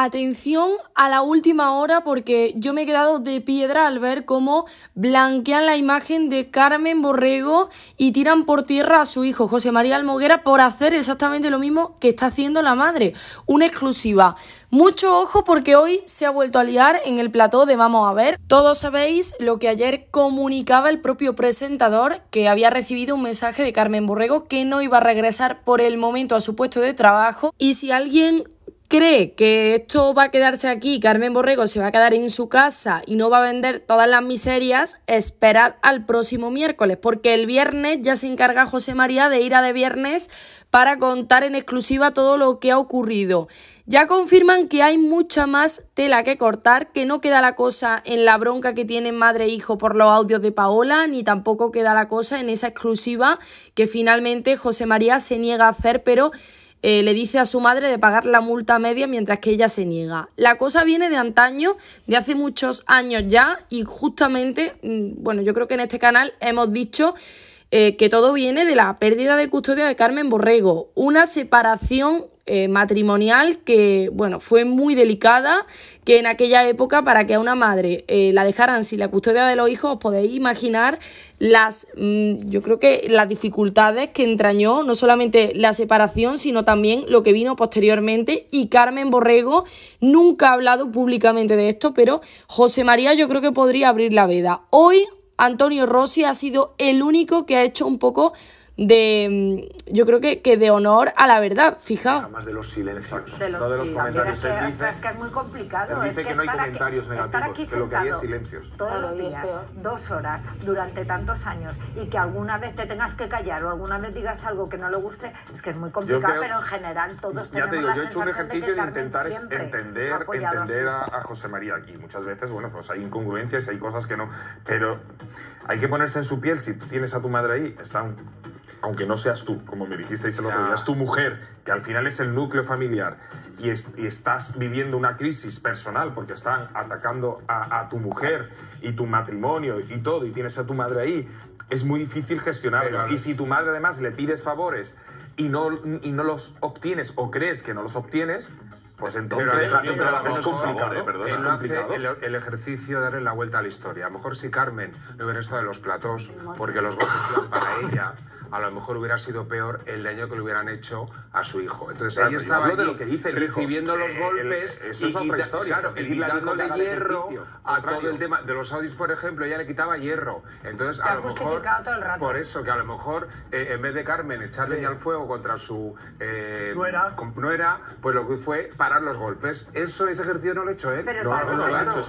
Atención a la última hora porque yo me he quedado de piedra al ver cómo blanquean la imagen de Carmen Borrego y tiran por tierra a su hijo José María Almoguera por hacer exactamente lo mismo que está haciendo la madre. Una exclusiva. Mucho ojo porque hoy se ha vuelto a liar en el plató de Vamos a ver. Todos sabéis lo que ayer comunicaba el propio presentador que había recibido un mensaje de Carmen Borrego que no iba a regresar por el momento a su puesto de trabajo y si alguien cree que esto va a quedarse aquí, Carmen Borrego se va a quedar en su casa y no va a vender todas las miserias, esperad al próximo miércoles, porque el viernes ya se encarga José María de ir a de viernes para contar en exclusiva todo lo que ha ocurrido. Ya confirman que hay mucha más tela que cortar, que no queda la cosa en la bronca que tienen madre e hijo por los audios de Paola, ni tampoco queda la cosa en esa exclusiva que finalmente José María se niega a hacer, pero eh, le dice a su madre de pagar la multa media mientras que ella se niega. La cosa viene de antaño, de hace muchos años ya, y justamente, mm, bueno, yo creo que en este canal hemos dicho eh, que todo viene de la pérdida de custodia de Carmen Borrego, una separación eh, matrimonial que, bueno, fue muy delicada, que en aquella época para que a una madre eh, la dejaran sin la custodia de los hijos, os podéis imaginar las, mm, yo creo que las dificultades que entrañó no solamente la separación, sino también lo que vino posteriormente. Y Carmen Borrego nunca ha hablado públicamente de esto, pero José María yo creo que podría abrir la veda. Hoy Antonio Rossi ha sido el único que ha hecho un poco de mm, yo creo que, de honor a la verdad, fija. Además de los silencios, de los, no de los comentarios. Él es que es muy complicado. dice que, no hay comentarios negativos, que sentado, que hay silencios. Todos los días, dos horas, durante tantos años, y que alguna vez te tengas que callar o alguna vez digas algo que no le guste, es que es muy complicado, pero en general todos tenemos Ya te digo, yo he hecho un ejercicio de, intentar entender, a, José María Y Muchas veces, bueno, pues hay incongruencias, hay cosas que no, pero hay que ponerse en su piel. Si tú tienes a tu madre ahí, está un aunque no seas tú, como me dijisteis el otro día, es tu mujer, que al final es el núcleo familiar, y, estás viviendo una crisis personal porque están atacando a, tu mujer y tu matrimonio y todo, y tienes a tu madre ahí, es muy difícil gestionarlo. y si tu madre además le pides favores y no, y no los obtienes o crees que no los obtienes, pues entonces es, es, complicado. el, ejercicio de darle la vuelta a la historia. A lo mejor si Carmen no hubiera estado de los platos porque los votos son para ella, a lo mejor hubiera sido peor el daño que le hubieran hecho a su hijo. Entonces ahí estaba de lo que dice recibiendo los eh, golpes eso es historia, claro, de hierro a todo el tema. De los Audis, por ejemplo, ella le quitaba hierro. Entonces, a lo mejor. Por eso, que a lo mejor eh, en vez de Carmen echarle ya al fuego contra su eh, nuera. pues lo que fue parar los golpes. Eso, ese ejercicio no lo he hecho eh. Pero no, no, lo, hecho,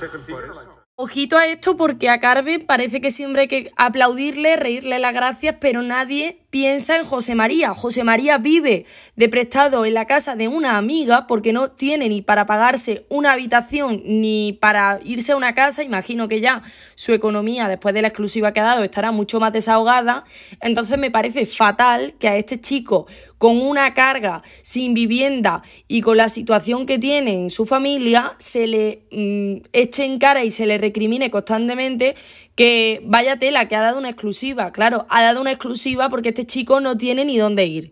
Ojito a esto porque a Carmen parece que siempre hay que aplaudirle, reírle las gracias, pero nadie piensa en José María. José María vive de prestado en la casa de una amiga porque no tiene ni para pagarse una habitación ni para irse a una casa. Imagino que ya su economía, después de la exclusiva que ha dado, estará mucho más desahogada. Entonces me parece fatal que a este chico, con una carga, sin vivienda y con la situación que tiene en su familia, se le mm, eche en cara y se le recrimine constantemente que vaya tela, que ha dado una exclusiva. Claro, ha dado una exclusiva porque este este chico no tiene ni dónde ir.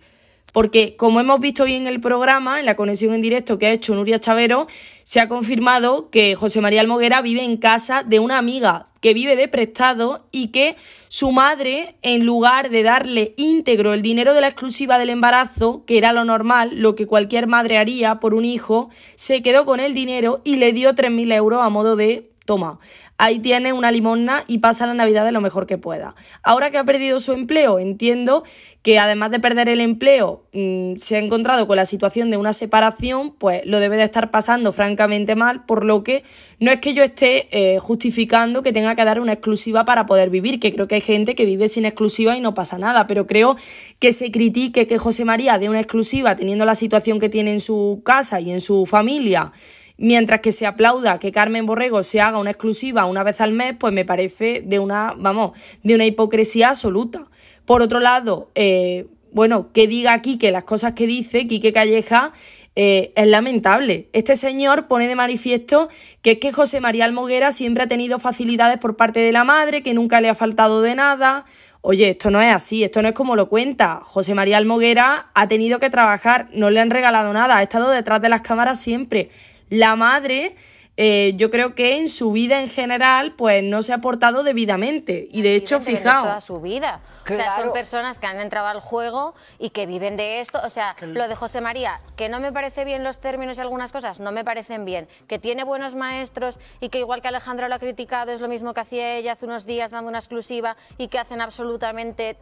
Porque como hemos visto hoy en el programa, en la conexión en directo que ha hecho Nuria Chavero, se ha confirmado que José María Almoguera vive en casa de una amiga que vive de prestado y que su madre, en lugar de darle íntegro el dinero de la exclusiva del embarazo, que era lo normal, lo que cualquier madre haría por un hijo, se quedó con el dinero y le dio 3.000 euros a modo de Toma, ahí tiene una limosna y pasa la Navidad de lo mejor que pueda. Ahora que ha perdido su empleo, entiendo que además de perder el empleo, mm, se ha encontrado con la situación de una separación, pues lo debe de estar pasando francamente mal, por lo que no es que yo esté eh, justificando que tenga que dar una exclusiva para poder vivir, que creo que hay gente que vive sin exclusiva y no pasa nada, pero creo que se critique que José María dé una exclusiva teniendo la situación que tiene en su casa y en su familia Mientras que se aplauda que Carmen Borrego se haga una exclusiva una vez al mes, pues me parece de una, vamos, de una hipocresía absoluta. Por otro lado, eh, bueno, que diga aquí que las cosas que dice Quique Calleja eh, es lamentable. Este señor pone de manifiesto que es que José María Almoguera siempre ha tenido facilidades por parte de la madre, que nunca le ha faltado de nada. Oye, esto no es así, esto no es como lo cuenta. José María Almoguera ha tenido que trabajar, no le han regalado nada, ha estado detrás de las cámaras siempre la madre eh, yo creo que en su vida en general, pues no se ha portado debidamente. Y de hecho, fijaos. Toda su vida. O sea, son personas que han entrado al juego y que viven de esto. O sea, lo de José María, que no me parece bien los términos y algunas cosas, no me parecen bien. Que tiene buenos maestros y que igual que Alejandra lo ha criticado, es lo mismo que hacía ella hace unos días dando una exclusiva y que hacen absolutamente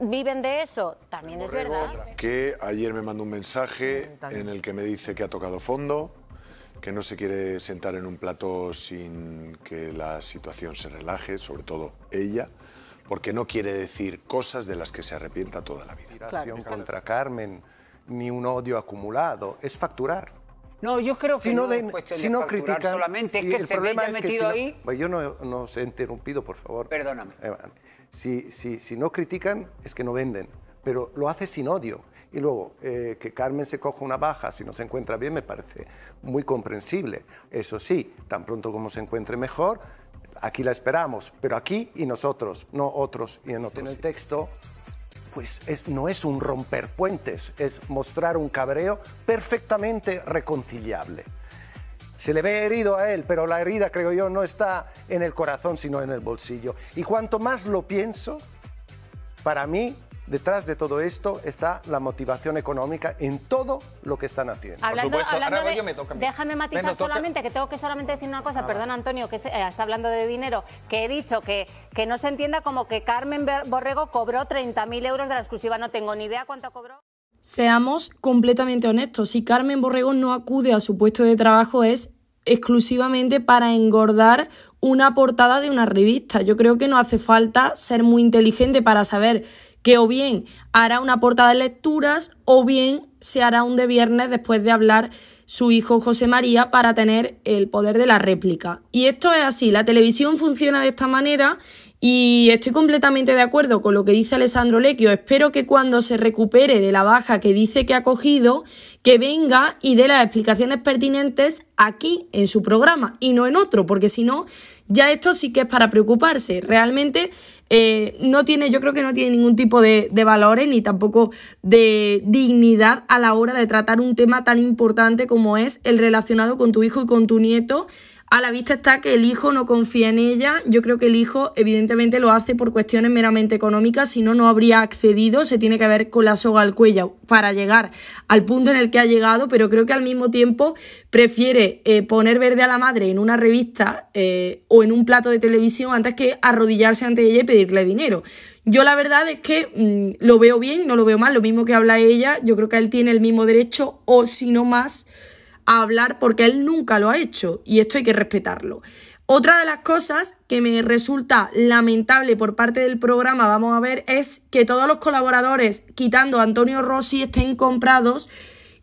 viven de eso, también es verdad. Que ayer me mandó un mensaje en el que me dice que ha tocado fondo, que no se quiere sentar en un plato sin que la situación se relaje, sobre todo ella, porque no quiere decir cosas de las que se arrepienta toda la vida. Claro, contra Carmen, ni un odio acumulado, es facturar. No, yo creo que si no, si no critican, solamente es que el problema es metido ahí. Pues yo no, no os he interrumpido, por favor. Perdóname. Eh, si, si, si no critican, es que no venden, pero lo hace sin odio. Y luego, eh, que Carmen se coja una baja si no se encuentra bien me parece muy comprensible. Eso sí, tan pronto como se encuentre mejor, aquí la esperamos, pero aquí y nosotros, no otros y en otros. En el texto pues es, no es un romper puentes, es mostrar un cabreo perfectamente reconciliable. Se le ve herido a él, pero la herida, creo yo, no está en el corazón, sino en el bolsillo. Y cuanto más lo pienso, para mí detrás de todo esto está la motivación económica en todo lo que están haciendo. Por supuesto, me toca. Déjame matizar solamente, que tengo que solamente decir una cosa, ah, perdón Antonio, que eh, está hablando de dinero, que he dicho que, que no se entienda como que Carmen Borrego cobró 30.000 euros de la exclusiva, no tengo ni idea cuánto cobró. Seamos completamente honestos, si Carmen Borrego no acude a su puesto de trabajo es exclusivamente para engordar una portada de una revista. Yo creo que no hace falta ser muy inteligente para saber que o bien hará una portada de lecturas o bien se hará un de viernes después de hablar su hijo José María para tener el poder de la réplica. Y esto es así, la televisión funciona de esta manera y estoy completamente de acuerdo con lo que dice Alessandro Lecchio. Espero que cuando se recupere de la baja que dice que ha cogido, que venga y dé las explicaciones pertinentes aquí en su programa y no en otro, porque si no, ya esto sí que es para preocuparse. Realmente eh, no tiene, yo creo que no tiene ningún tipo de, de valores ni tampoco de dignidad a la hora de tratar un tema tan importante como es el relacionado con tu hijo y con tu nieto a la vista está que el hijo no confía en ella. Yo creo que el hijo evidentemente lo hace por cuestiones meramente económicas, si no, no habría accedido. Se tiene que ver con la soga al cuello para llegar al punto en el que ha llegado, pero creo que al mismo tiempo prefiere eh, poner verde a la madre en una revista eh, o en un plato de televisión antes que arrodillarse ante ella y pedirle dinero. Yo la verdad es que mm, lo veo bien, no lo veo mal, lo mismo que habla ella, yo creo que él tiene el mismo derecho o si no más hablar porque él nunca lo ha hecho y esto hay que respetarlo. Otra de las cosas que me resulta lamentable por parte del programa, vamos a ver, es que todos los colaboradores, quitando a Antonio Rossi, estén comprados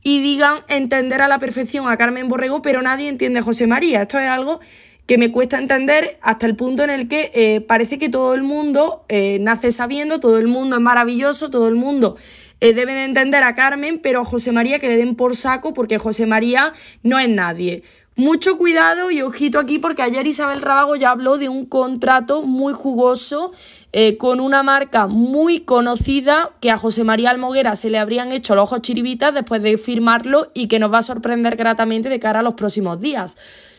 y digan entender a la perfección a Carmen Borrego, pero nadie entiende a José María. Esto es algo que me cuesta entender hasta el punto en el que eh, parece que todo el mundo eh, nace sabiendo, todo el mundo es maravilloso, todo el mundo eh, deben entender a Carmen, pero a José María que le den por saco porque José María no es nadie. Mucho cuidado y ojito aquí porque ayer Isabel Rabago ya habló de un contrato muy jugoso eh, con una marca muy conocida que a José María Almoguera se le habrían hecho los ojos chiribitas después de firmarlo y que nos va a sorprender gratamente de cara a los próximos días.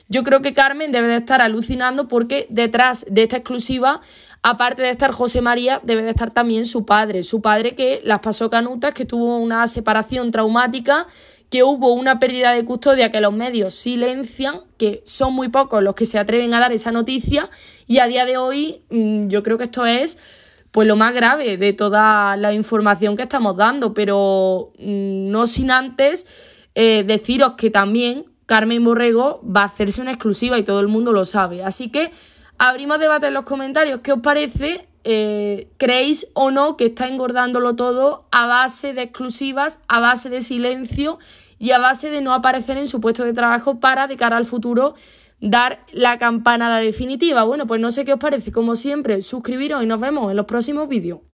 Yo creo que Carmen debe de estar alucinando porque detrás de esta exclusiva Aparte de estar José María, debe de estar también su padre, su padre que las pasó canutas, que tuvo una separación traumática, que hubo una pérdida de custodia que los medios silencian, que son muy pocos los que se atreven a dar esa noticia y a día de hoy mm, yo creo que esto es pues lo más grave de toda la información que estamos dando, pero mm, no sin antes eh, deciros que también Carmen Borrego va a hacerse una exclusiva y todo el mundo lo sabe, así que Abrimos debate en los comentarios. ¿Qué os parece? Eh, ¿Creéis o no que está engordándolo todo a base de exclusivas, a base de silencio y a base de no aparecer en su puesto de trabajo para de cara al futuro dar la campanada definitiva? Bueno, pues no sé qué os parece. Como siempre, suscribiros y nos vemos en los próximos vídeos.